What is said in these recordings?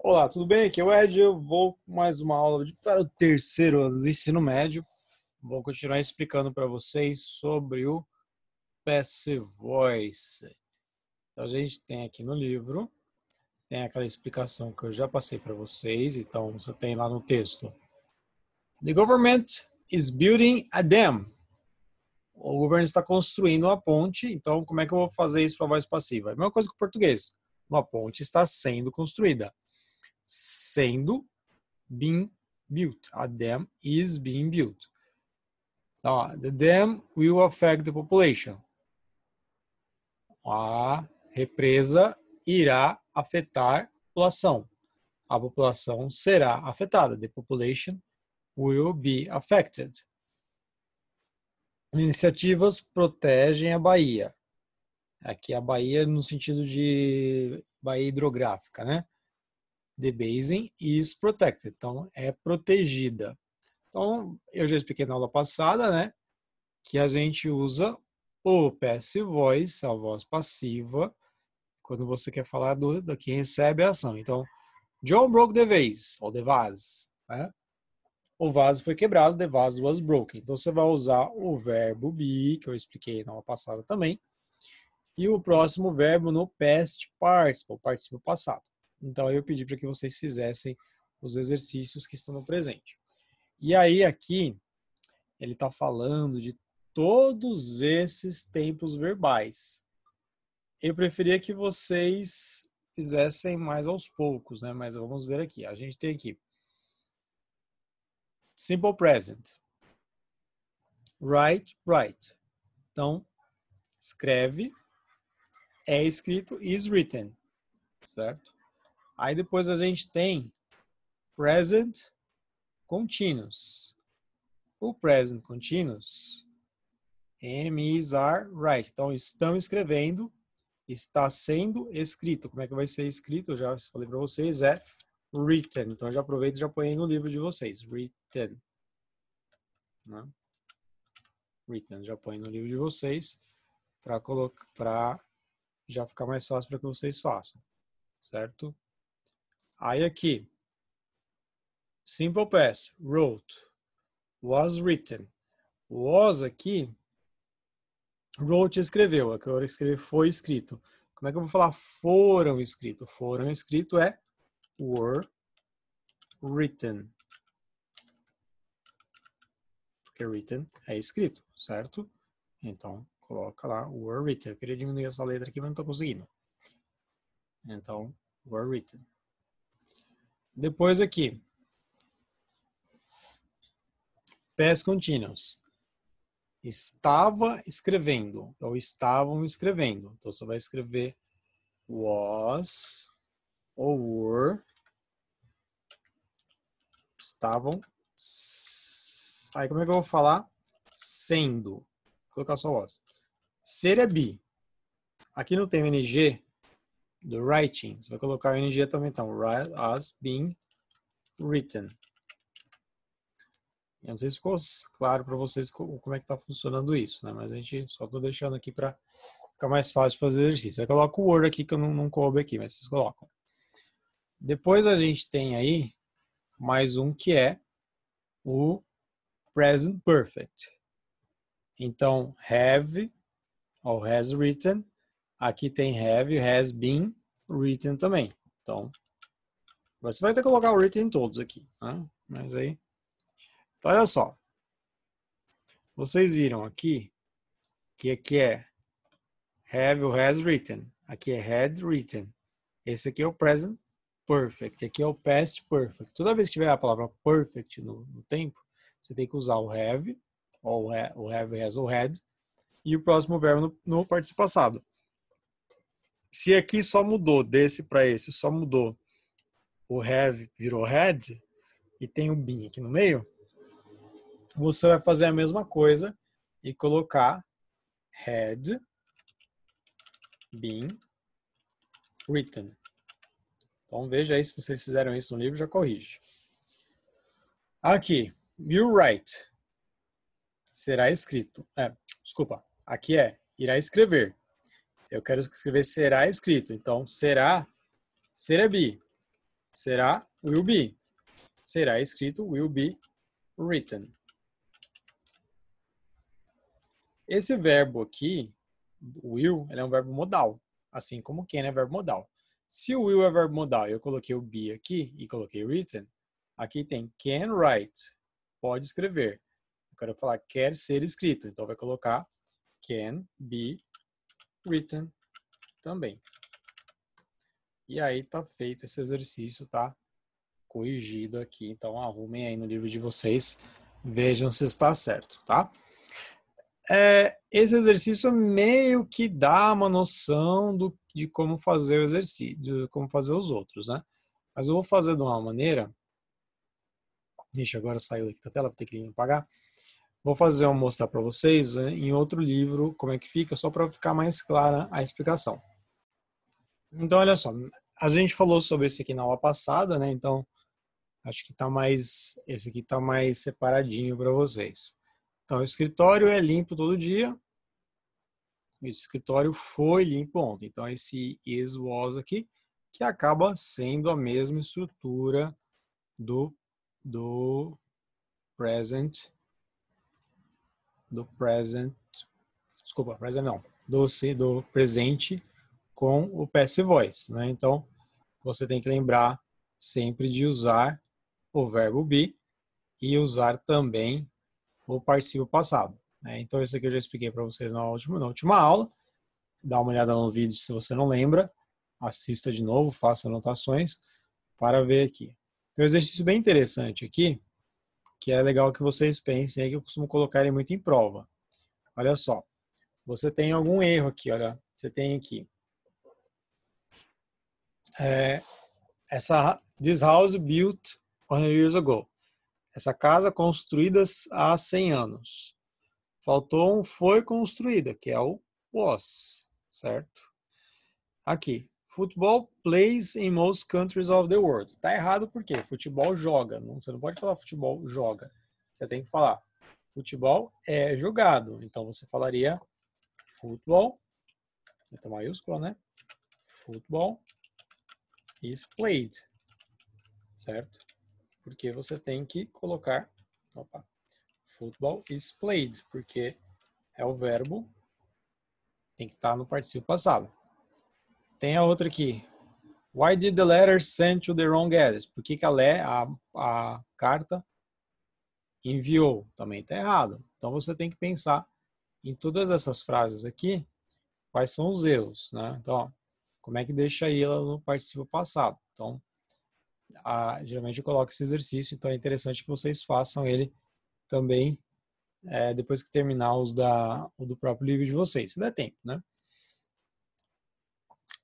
Olá, tudo bem? Aqui é o Ed. Eu vou mais uma aula de, para o terceiro ano do ensino médio. Vou continuar explicando para vocês sobre o Passive Voice. Então, a gente tem aqui no livro, tem aquela explicação que eu já passei para vocês. Então, você tem lá no texto. The government is building a dam. O governo está construindo uma ponte. Então, como é que eu vou fazer isso para a voz passiva? É a mesma coisa que o português. Uma ponte está sendo construída sendo being built. A dam is being built. Tá, ó, the dam will affect the population. A represa irá afetar a população. A população será afetada. The population will be affected. Iniciativas protegem a Bahia. Aqui a Bahia no sentido de Bahia hidrográfica, né? debasing is protected. Então, é protegida. Então, eu já expliquei na aula passada, né? Que a gente usa o passive voice, a voz passiva, quando você quer falar do, do que recebe a ação. Então, John broke the vase, ou the vase, né? O vaso foi quebrado, the vase was broken. Então, você vai usar o verbo be, que eu expliquei na aula passada também, e o próximo verbo no past participle, participo passado. Então eu pedi para que vocês fizessem os exercícios que estão no presente. E aí aqui ele está falando de todos esses tempos verbais. Eu preferia que vocês fizessem mais aos poucos, né? Mas vamos ver aqui. A gente tem aqui simple present, write, write. Então escreve, é escrito, is written, certo? Aí depois a gente tem present continuous. O present continuous, M is are right. Então, estão escrevendo, está sendo escrito. Como é que vai ser escrito? Eu já falei para vocês, é written. Então, já aproveito e já ponho no livro de vocês. Written. Né? Written. Já ponho no livro de vocês para colocar, já ficar mais fácil para que vocês façam. Certo? Aí aqui. Simple past, wrote, was written. Was aqui, wrote escreveu, a que eu escrevi foi escrito. Como é que eu vou falar foram escrito? Foram escrito é were written. Porque written é escrito, certo? Então, coloca lá were written. Eu queria diminuir essa letra aqui, mas não estou conseguindo. Então, were written. Depois aqui. Pés contínuos. Estava escrevendo, ou estavam escrevendo. Então, você vai escrever was ou were. Estavam. Aí, como é que eu vou falar? Sendo. Vou colocar só was. Ser é be. Aqui não tem NG, do writing. Você vai colocar o ing também, então. As being written. Eu não sei se ficou claro para vocês como é que está funcionando isso, né? Mas a gente só estou deixando aqui para ficar mais fácil fazer exercício. Eu coloco o Word aqui que eu não, não coube aqui, mas vocês colocam. Depois a gente tem aí mais um que é o present perfect. Então, have ou has written Aqui tem have, has been, written também. Então, você vai ter que colocar o written em todos aqui. Né? Mas aí. Então, olha só. Vocês viram aqui que aqui é have ou has written. Aqui é had written. Esse aqui é o present perfect. Aqui é o past perfect. Toda vez que tiver a palavra perfect no, no tempo, você tem que usar o have, ou o have, has, ou had, e o próximo verbo no, no passado se aqui só mudou desse para esse, só mudou o have virou had e tem o bin aqui no meio, você vai fazer a mesma coisa e colocar had bin written. Então veja aí se vocês fizeram isso no livro, já corrige. Aqui, you write será escrito. É, desculpa, aqui é irá escrever. Eu quero escrever será escrito. Então, será, será be. Será, will be. Será escrito, will be written. Esse verbo aqui, will, ele é um verbo modal. Assim como can é verbo modal. Se o will é verbo modal eu coloquei o be aqui e coloquei written, aqui tem can write, pode escrever. Eu quero falar quer ser escrito, então vai colocar can be written também. E aí tá feito esse exercício, tá? Corrigido aqui. Então arrumem aí no livro de vocês, vejam se está certo, tá? É, esse exercício meio que dá uma noção do, de como fazer o exercício, de como fazer os outros, né? Mas eu vou fazer de uma maneira. Deixa agora saiu aqui da tela, vou ter que apagar. Vou fazer um mostrar para vocês né, em outro livro como é que fica, só para ficar mais clara a explicação. Então, olha só, a gente falou sobre esse aqui na aula passada, né? Então, acho que tá mais, esse aqui tá mais separadinho para vocês. Então, o escritório é limpo todo dia. O escritório foi limpo ontem. Então, esse is was aqui, que acaba sendo a mesma estrutura do, do present do present, desculpa, present não, do, do presente com o passive voice, né? Então, você tem que lembrar sempre de usar o verbo be e usar também o passivo passado. Né? Então, isso aqui eu já expliquei para vocês na última, na última aula. Dá uma olhada no vídeo se você não lembra. Assista de novo, faça anotações para ver aqui. Tem um exercício bem interessante aqui, que é legal que vocês pensem aí, que eu costumo colocar muito em prova. Olha só, você tem algum erro aqui, olha, você tem aqui. É, essa, this house built 100 years ago. Essa casa construída há 100 anos. Faltou um foi construída, que é o was, certo? Aqui, Football plays in most countries of the world. Tá errado porque futebol joga. Não, você não pode falar futebol joga. Você tem que falar futebol é jogado. Então você falaria futebol, letra maiúscula, né? Futebol is played. Certo? Porque você tem que colocar. Opa. Futebol is played. Porque é o verbo. Tem que estar tá no particípio passado. Tem a outra aqui. Why did the letter sent to the wrong address? Por que, que a, le, a, a carta enviou? Também está errado. Então você tem que pensar em todas essas frases aqui, quais são os erros, né? Então, ó, como é que deixa ela no participio passado? Então, a, geralmente eu coloco esse exercício, então é interessante que vocês façam ele também é, depois que terminar os da, o do próprio livro de vocês, se der tempo, né?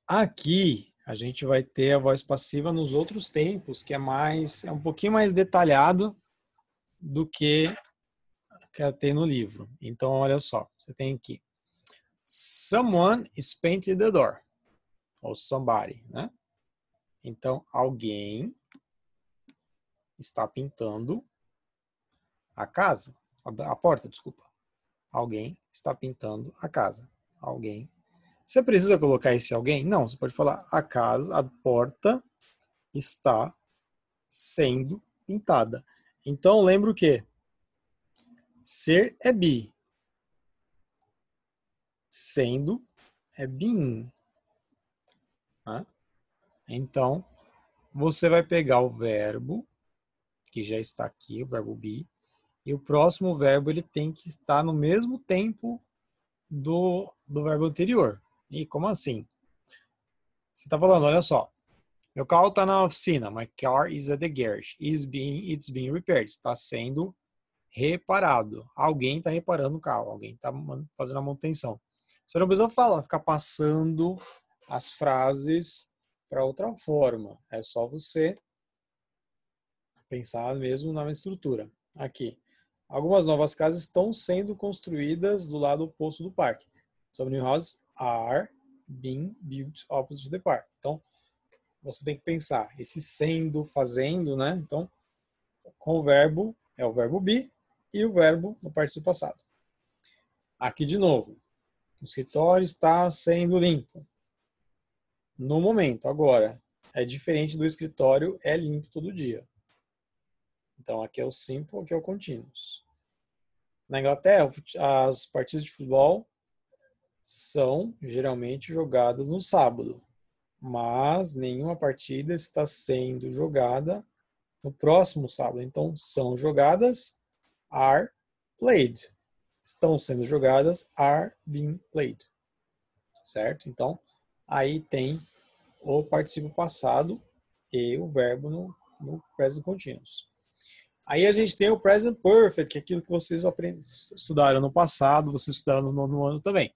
Aqui a gente vai ter a voz passiva nos outros tempos, que é mais é um pouquinho mais detalhado do que que tem no livro. Então olha só, você tem aqui someone is painting the door ou somebody, né? Então alguém está pintando a casa, a porta, desculpa. Alguém está pintando a casa. Alguém você precisa colocar esse alguém? Não, você pode falar a casa, a porta está sendo pintada. Então, lembra o quê? ser é be. Sendo é bin. Tá? Então, você vai pegar o verbo, que já está aqui, o verbo be, e o próximo verbo ele tem que estar no mesmo tempo do, do verbo anterior. E como assim? Você está falando, olha só, meu carro está na oficina. My car is at the garage. It's being, it's being repaired. Está sendo reparado. Alguém está reparando o carro. Alguém está fazendo a manutenção. Você não precisa falar, ficar passando as frases para outra forma. É só você pensar mesmo na estrutura. Aqui. Algumas novas casas estão sendo construídas do lado oposto do parque sobre new houses are being built opposite the park. Então, você tem que pensar esse sendo, fazendo, né? Então, com o verbo é o verbo be e o verbo no particípio passado. Aqui de novo, o escritório está sendo limpo. No momento, agora, é diferente do escritório é limpo todo dia. Então, aqui é o simple, aqui é o continuous. Na Inglaterra, as partidas de futebol são geralmente jogadas no sábado, mas nenhuma partida está sendo jogada no próximo sábado. Então, são jogadas are played. Estão sendo jogadas are being played. Certo? Então, aí tem o participio passado e o verbo no, no present continuous. Aí a gente tem o present perfect, que é aquilo que vocês estudaram no passado, vocês estudaram no nono ano também.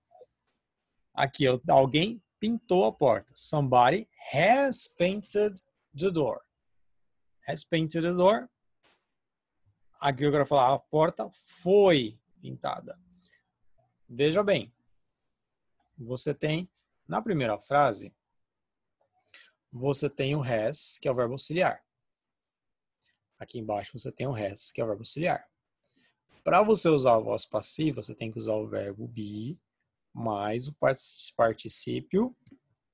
Aqui, alguém pintou a porta. Somebody has painted the door. Has painted the door. Aqui eu quero falar, ah, a porta foi pintada. Veja bem, você tem, na primeira frase, você tem o has, que é o verbo auxiliar. Aqui embaixo você tem o has, que é o verbo auxiliar. Para você usar a voz passiva, você tem que usar o verbo be mais o particípio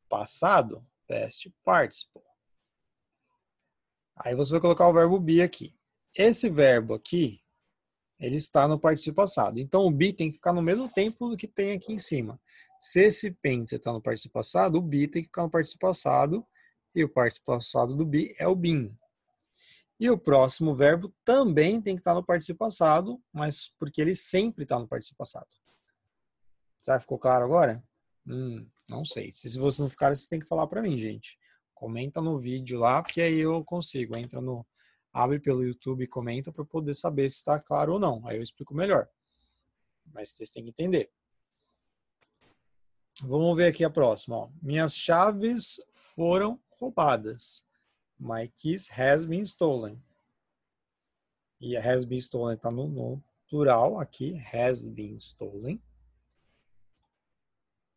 passado, past participle. Aí você vai colocar o verbo be aqui. Esse verbo aqui, ele está no participio passado. Então o be tem que ficar no mesmo tempo do que tem aqui em cima. Se esse painter está no participio passado, o be tem que ficar no participio passado. E o participio passado do be é o been. E o próximo verbo também tem que estar no participio passado, mas porque ele sempre está no participio passado. Será que ficou claro agora? Hum, não sei. Se vocês não ficaram, vocês têm que falar para mim, gente. Comenta no vídeo lá, porque aí eu consigo. Entra no. Abre pelo YouTube e comenta para poder saber se está claro ou não. Aí eu explico melhor. Mas vocês têm que entender. Vamos ver aqui a próxima. Ó. Minhas chaves foram roubadas. My keys has been stolen. E has been stolen está no, no plural aqui. Has been stolen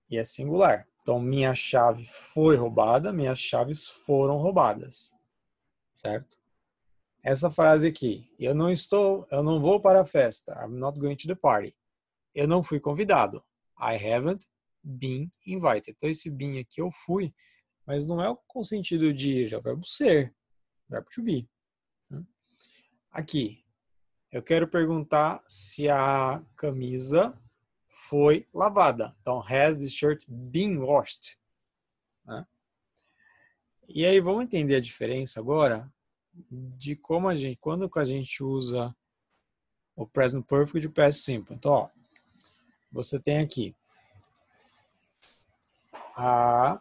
e é singular. Então, minha chave foi roubada, minhas chaves foram roubadas. Certo? Essa frase aqui, eu não estou, eu não vou para a festa. I'm not going to the party. Eu não fui convidado. I haven't been invited. Então, esse been aqui eu fui, mas não é com sentido de ir, é o verbo ser, verbo to be. Hum? Aqui, eu quero perguntar se a camisa foi lavada. Então, has the shirt been washed? Né? E aí vamos entender a diferença agora de como a gente, quando a gente usa o present perfect e o past simple. Então, ó, você tem aqui a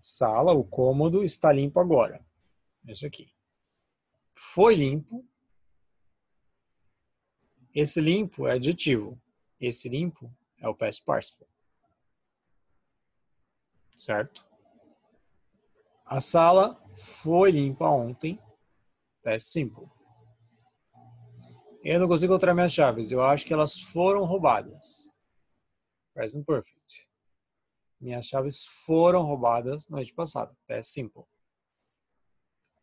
sala, o cômodo está limpo agora. Isso aqui. Foi limpo. Esse limpo é adjetivo. Esse limpo é o past participle. Certo? A sala foi limpa ontem. Past simple. Eu não consigo encontrar minhas chaves. Eu acho que elas foram roubadas. Present perfect. Minhas chaves foram roubadas na noite passada. Past simple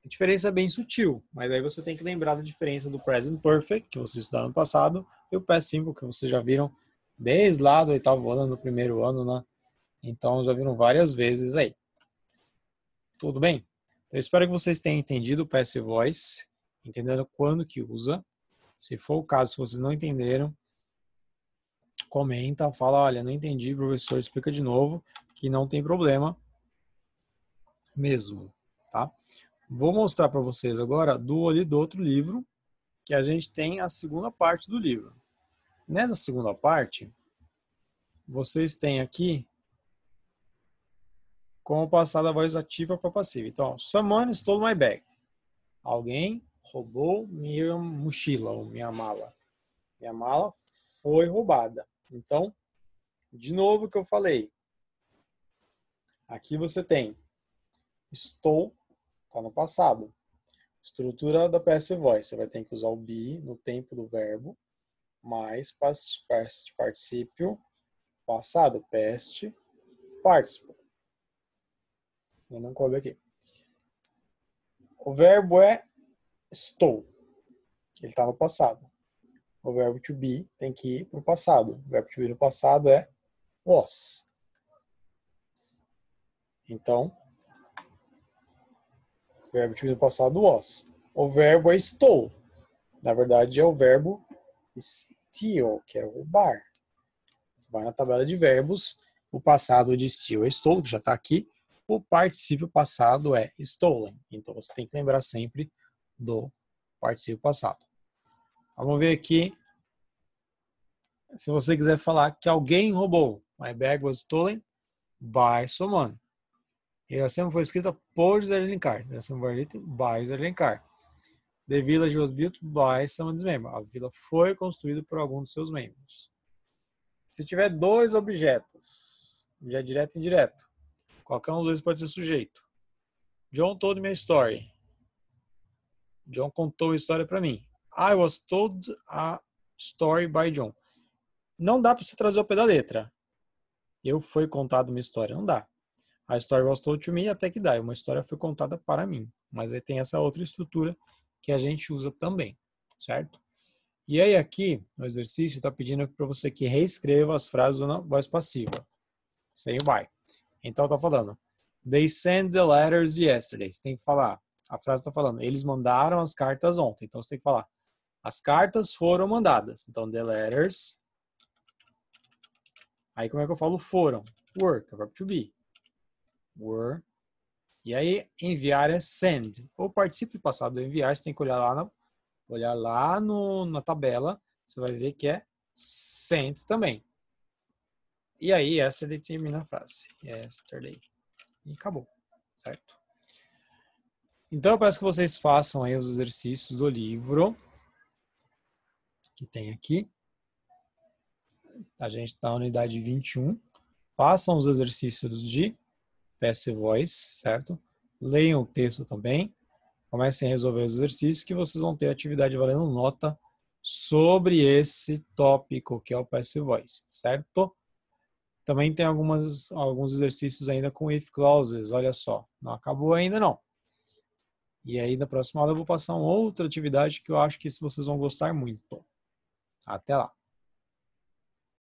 diferença é bem sutil, mas aí você tem que lembrar da diferença do present perfect, que você estudou no passado, e o past simple, que vocês já viram desde lá do oitavo ano, no primeiro ano, né? Então, já viram várias vezes aí. Tudo bem? Então, eu espero que vocês tenham entendido o past voice, entendendo quando que usa. Se for o caso, se vocês não entenderam, comenta, fala, olha, não entendi, professor, explica de novo, que não tem problema mesmo, tá? Vou mostrar para vocês agora do do outro livro, que a gente tem a segunda parte do livro. Nessa segunda parte, vocês têm aqui como passar da voz ativa para passiva. Então, someone stole my bag. Alguém roubou minha mochila ou minha mala. Minha mala foi roubada. Então, de novo que eu falei. Aqui você tem estou está no passado. Estrutura da PS Voice, você vai ter que usar o be no tempo do verbo, mais past, past, passado, past participle. Eu não coube aqui. O verbo é estou. Ele está no passado. O verbo to be tem que ir para o passado. O verbo to be no passado é was. Então, o verbo ativo do passado, was. O verbo é estou. Na verdade, é o verbo steal, que é roubar. Você vai na tabela de verbos, o passado de steal é estou, que já está aqui. O particípio passado é stolen. Então, você tem que lembrar sempre do particípio passado. Então, vamos ver aqui. Se você quiser falar que alguém roubou. My bag was stolen by someone. E a foi escrita por José Alencar. A samba Barlito, by José de Alencar. The Village was built by some of members. A vila foi construída por algum dos seus membros. Se tiver dois objetos, já é direto e indireto, qualquer um dos dois pode ser sujeito. John told me a story. John contou a história para mim. I was told a story by John. Não dá para você trazer o pé da letra. Eu fui contado uma história, não dá. A story was told to me até que dá. É uma história foi contada para mim. Mas aí tem essa outra estrutura que a gente usa também, certo? E aí aqui, no exercício, está pedindo para você que reescreva as frases na voz passiva. Sem vai. Então está falando, they sent the letters yesterday. Você tem que falar, a frase está falando, eles mandaram as cartas ontem. Então você tem que falar, as cartas foram mandadas. Então the letters. Aí como é que eu falo foram? Work, é verb to be were. E aí, enviar é send. O particípio passado do enviar, você tem que olhar lá, na, olhar lá no, na tabela, você vai ver que é sent também. E aí, essa ele termina a frase. Yesterday. E acabou. Certo? Então, eu peço que vocês façam aí os exercícios do livro que tem aqui. A gente está na unidade 21. Façam os exercícios de P.S. Voice, certo? Leiam o texto também, comecem a resolver os exercícios que vocês vão ter atividade valendo nota sobre esse tópico que é o PS Voice, certo? Também tem algumas, alguns exercícios ainda com if clauses, olha só. Não acabou ainda não. E aí na próxima aula eu vou passar uma outra atividade que eu acho que vocês vão gostar muito. Até lá!